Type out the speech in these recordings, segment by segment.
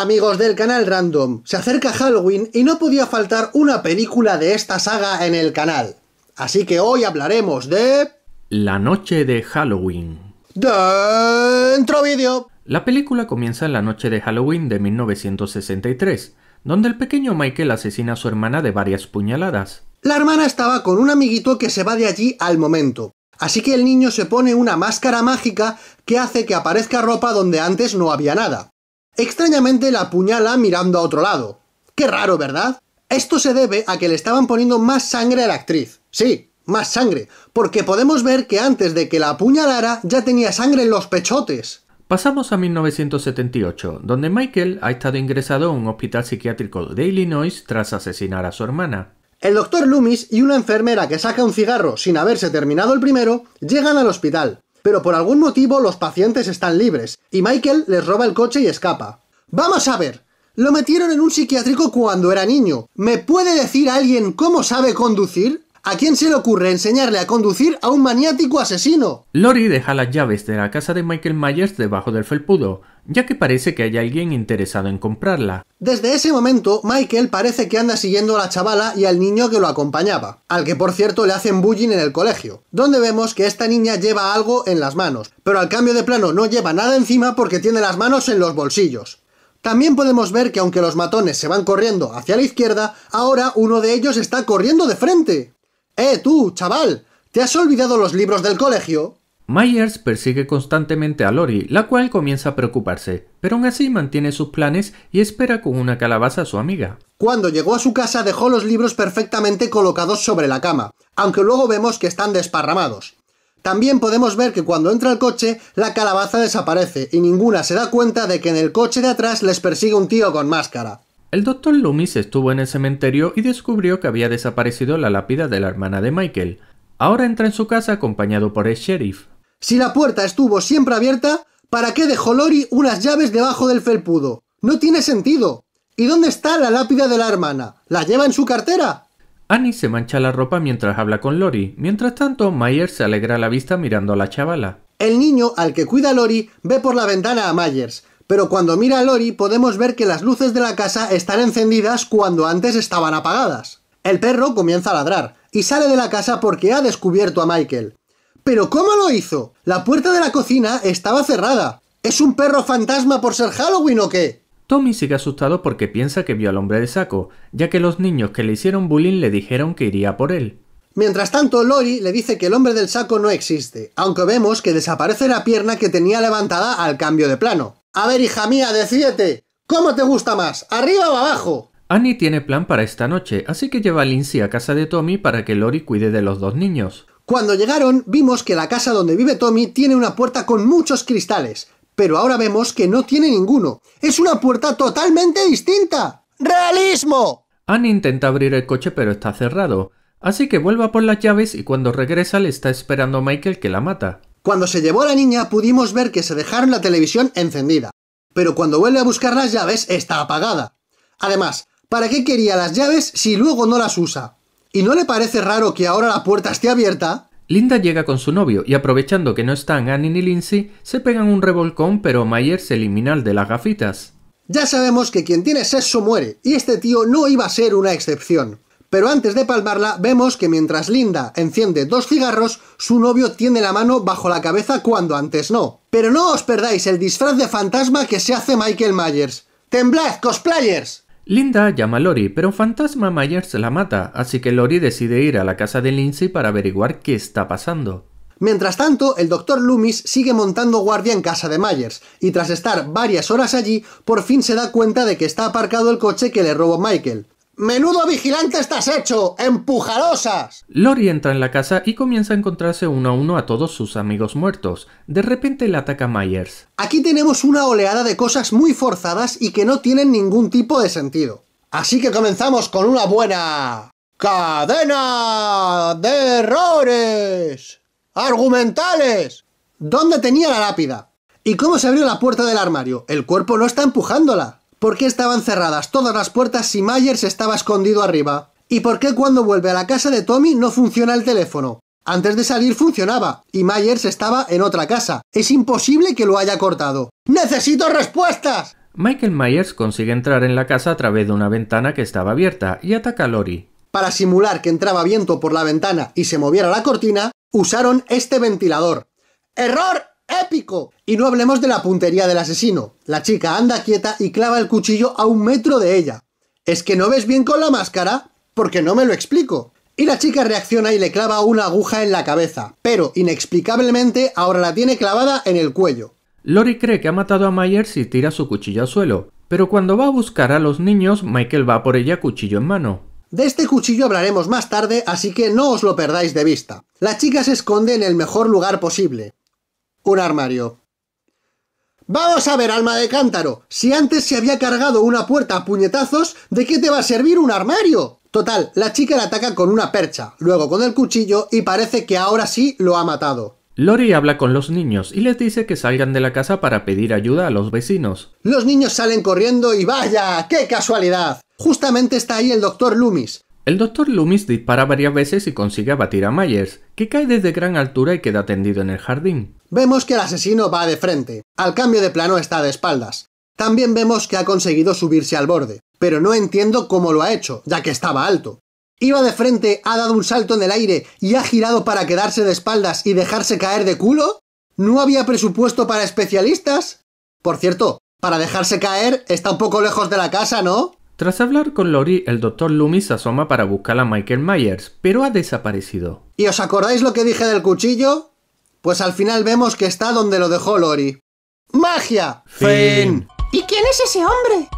amigos del canal Random, se acerca Halloween y no podía faltar una película de esta saga en el canal. Así que hoy hablaremos de... La noche de Halloween. Dentro vídeo. La película comienza en la noche de Halloween de 1963, donde el pequeño Michael asesina a su hermana de varias puñaladas. La hermana estaba con un amiguito que se va de allí al momento, así que el niño se pone una máscara mágica que hace que aparezca ropa donde antes no había nada. Extrañamente la apuñala mirando a otro lado. Qué raro, ¿verdad? Esto se debe a que le estaban poniendo más sangre a la actriz. Sí, más sangre, porque podemos ver que antes de que la apuñalara ya tenía sangre en los pechotes. Pasamos a 1978, donde Michael ha estado ingresado en un hospital psiquiátrico de Illinois tras asesinar a su hermana. El doctor Loomis y una enfermera que saca un cigarro sin haberse terminado el primero llegan al hospital pero por algún motivo los pacientes están libres, y Michael les roba el coche y escapa. Vamos a ver, lo metieron en un psiquiátrico cuando era niño. ¿Me puede decir alguien cómo sabe conducir? ¿A quién se le ocurre enseñarle a conducir a un maniático asesino? Lori deja las llaves de la casa de Michael Myers debajo del felpudo, ya que parece que hay alguien interesado en comprarla. Desde ese momento, Michael parece que anda siguiendo a la chavala y al niño que lo acompañaba, al que por cierto le hacen bullying en el colegio, donde vemos que esta niña lleva algo en las manos, pero al cambio de plano no lleva nada encima porque tiene las manos en los bolsillos. También podemos ver que aunque los matones se van corriendo hacia la izquierda, ahora uno de ellos está corriendo de frente. ¡Eh, tú, chaval! ¿Te has olvidado los libros del colegio? Myers persigue constantemente a Lori, la cual comienza a preocuparse, pero aún así mantiene sus planes y espera con una calabaza a su amiga. Cuando llegó a su casa dejó los libros perfectamente colocados sobre la cama, aunque luego vemos que están desparramados. También podemos ver que cuando entra el coche, la calabaza desaparece y ninguna se da cuenta de que en el coche de atrás les persigue un tío con máscara. El doctor Loomis estuvo en el cementerio y descubrió que había desaparecido la lápida de la hermana de Michael. Ahora entra en su casa acompañado por el sheriff. Si la puerta estuvo siempre abierta, ¿para qué dejó Lori unas llaves debajo del felpudo? No tiene sentido. ¿Y dónde está la lápida de la hermana? ¿La lleva en su cartera? Annie se mancha la ropa mientras habla con Lori. Mientras tanto, Myers se alegra la vista mirando a la chavala. El niño al que cuida Lori ve por la ventana a Myers, pero cuando mira a Lori podemos ver que las luces de la casa están encendidas cuando antes estaban apagadas. El perro comienza a ladrar y sale de la casa porque ha descubierto a Michael. ¿Pero cómo lo hizo? La puerta de la cocina estaba cerrada. ¿Es un perro fantasma por ser Halloween o qué? Tommy sigue asustado porque piensa que vio al hombre de saco, ya que los niños que le hicieron bullying le dijeron que iría por él. Mientras tanto, Lori le dice que el hombre del saco no existe, aunque vemos que desaparece la pierna que tenía levantada al cambio de plano. A ver, hija mía, decídete. ¿Cómo te gusta más? ¿Arriba o abajo? Annie tiene plan para esta noche, así que lleva a Lindsay a casa de Tommy para que Lori cuide de los dos niños. Cuando llegaron, vimos que la casa donde vive Tommy tiene una puerta con muchos cristales, pero ahora vemos que no tiene ninguno. ¡Es una puerta totalmente distinta! ¡Realismo! Annie intenta abrir el coche pero está cerrado, así que vuelva por las llaves y cuando regresa le está esperando Michael que la mata. Cuando se llevó a la niña pudimos ver que se dejaron la televisión encendida, pero cuando vuelve a buscar las llaves está apagada. Además, ¿para qué quería las llaves si luego no las usa? ¿Y no le parece raro que ahora la puerta esté abierta? Linda llega con su novio y aprovechando que no están Annie ni Lindsay, se pegan un revolcón pero Mayer se elimina el de las gafitas. Ya sabemos que quien tiene sexo muere, y este tío no iba a ser una excepción. Pero antes de palmarla, vemos que mientras Linda enciende dos cigarros, su novio tiene la mano bajo la cabeza cuando antes no. Pero no os perdáis el disfraz de fantasma que se hace Michael Myers. ¡Temblad, cosplayers! Linda llama a Lori, pero un fantasma Myers la mata, así que Lori decide ir a la casa de Lindsay para averiguar qué está pasando. Mientras tanto, el doctor Loomis sigue montando guardia en casa de Myers, y tras estar varias horas allí, por fin se da cuenta de que está aparcado el coche que le robó Michael. ¡Menudo vigilante estás hecho! ¡Empujarosas! Lori entra en la casa y comienza a encontrarse uno a uno a todos sus amigos muertos. De repente le ataca Myers. Aquí tenemos una oleada de cosas muy forzadas y que no tienen ningún tipo de sentido. Así que comenzamos con una buena... ¡Cadena de errores! ¡Argumentales! ¿Dónde tenía la lápida? ¿Y cómo se abrió la puerta del armario? El cuerpo no está empujándola. ¿Por qué estaban cerradas todas las puertas si Myers estaba escondido arriba? ¿Y por qué cuando vuelve a la casa de Tommy no funciona el teléfono? Antes de salir funcionaba, y Myers estaba en otra casa. Es imposible que lo haya cortado. ¡Necesito respuestas! Michael Myers consigue entrar en la casa a través de una ventana que estaba abierta y ataca a Lori. Para simular que entraba viento por la ventana y se moviera la cortina, usaron este ventilador. ¡Error! épico. Y no hablemos de la puntería del asesino. La chica anda quieta y clava el cuchillo a un metro de ella. ¿Es que no ves bien con la máscara? Porque no me lo explico. Y la chica reacciona y le clava una aguja en la cabeza, pero inexplicablemente ahora la tiene clavada en el cuello. Lori cree que ha matado a Myers y tira su cuchillo al suelo, pero cuando va a buscar a los niños, Michael va por ella cuchillo en mano. De este cuchillo hablaremos más tarde, así que no os lo perdáis de vista. La chica se esconde en el mejor lugar posible, un armario. Vamos a ver, alma de cántaro, si antes se había cargado una puerta a puñetazos, ¿de qué te va a servir un armario? Total, la chica la ataca con una percha, luego con el cuchillo y parece que ahora sí lo ha matado. Lori habla con los niños y les dice que salgan de la casa para pedir ayuda a los vecinos. Los niños salen corriendo y vaya, qué casualidad. Justamente está ahí el doctor Loomis. El doctor Loomis dispara varias veces y consigue abatir a Myers, que cae desde gran altura y queda tendido en el jardín. Vemos que el asesino va de frente, al cambio de plano está de espaldas. También vemos que ha conseguido subirse al borde, pero no entiendo cómo lo ha hecho, ya que estaba alto. Iba de frente, ha dado un salto en el aire y ha girado para quedarse de espaldas y dejarse caer de culo? ¿No había presupuesto para especialistas? Por cierto, para dejarse caer está un poco lejos de la casa, ¿no? Tras hablar con Lori, el doctor Loomis asoma para buscar a Michael Myers, pero ha desaparecido. ¿Y os acordáis lo que dije del cuchillo? Pues al final vemos que está donde lo dejó Lori. ¡Magia! Fin. ¿Y quién es ese hombre?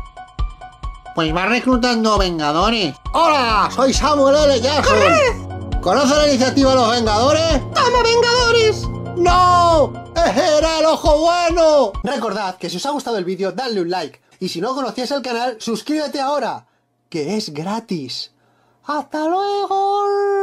Pues va reclutando vengadores. ¡Hola! Soy Samuel L. Jackson. ¡Corre! ¿Conoce la iniciativa Los Vengadores? ¡Toma, Vengadores! ¡No! era el ojo bueno! Recordad que si os ha gustado el vídeo, dadle un like. Y si no conocías el canal, suscríbete ahora, que es gratis. ¡Hasta luego!